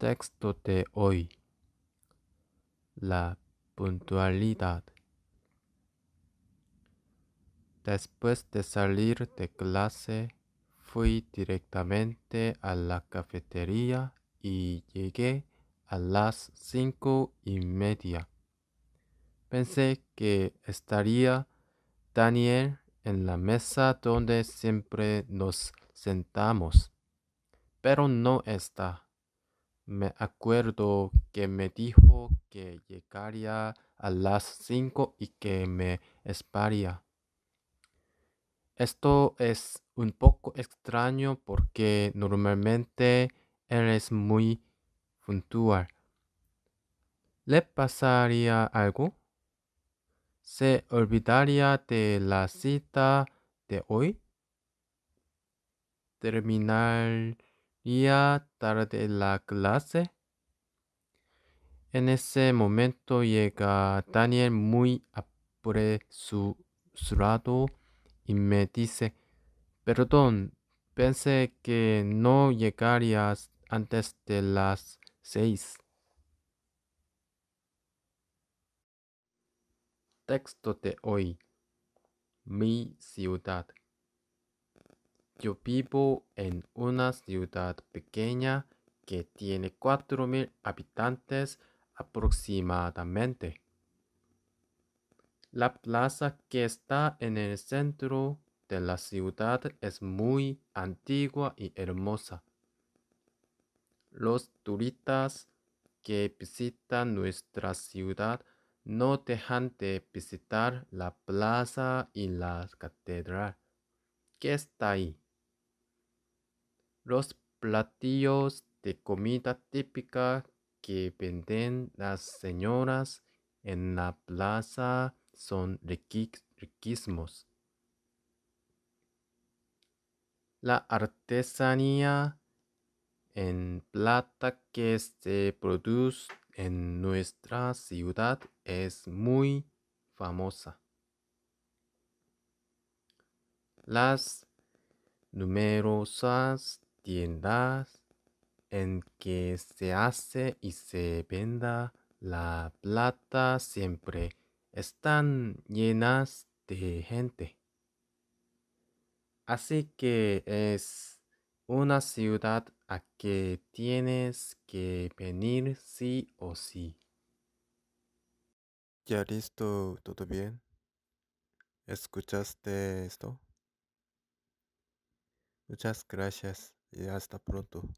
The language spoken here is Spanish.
texto de hoy. La puntualidad. Después de salir de clase, fui directamente a la cafetería y llegué a las cinco y media. Pensé que estaría Daniel en la mesa donde siempre nos sentamos, pero no está. Me acuerdo que me dijo que llegaría a las 5 y que me esperaría. Esto es un poco extraño porque normalmente eres muy puntual. ¿Le pasaría algo? ¿Se olvidaría de la cita de hoy? Terminar ¿Ya tarde la clase. En ese momento llega Daniel muy apresurado y me dice, perdón, pensé que no llegarías antes de las seis. Texto de hoy. Mi ciudad. Yo vivo en una ciudad pequeña que tiene 4.000 habitantes aproximadamente. La plaza que está en el centro de la ciudad es muy antigua y hermosa. Los turistas que visitan nuestra ciudad no dejan de visitar la plaza y la catedral que está ahí. Los platillos de comida típica que venden las señoras en la plaza son riquísimos. La artesanía en plata que se produce en nuestra ciudad es muy famosa. Las numerosas tiendas en que se hace y se venda la plata siempre están llenas de gente. Así que es una ciudad a que tienes que venir sí o sí. ¿Ya listo? ¿Todo bien? ¿Escuchaste esto? Muchas gracias. já está pronto.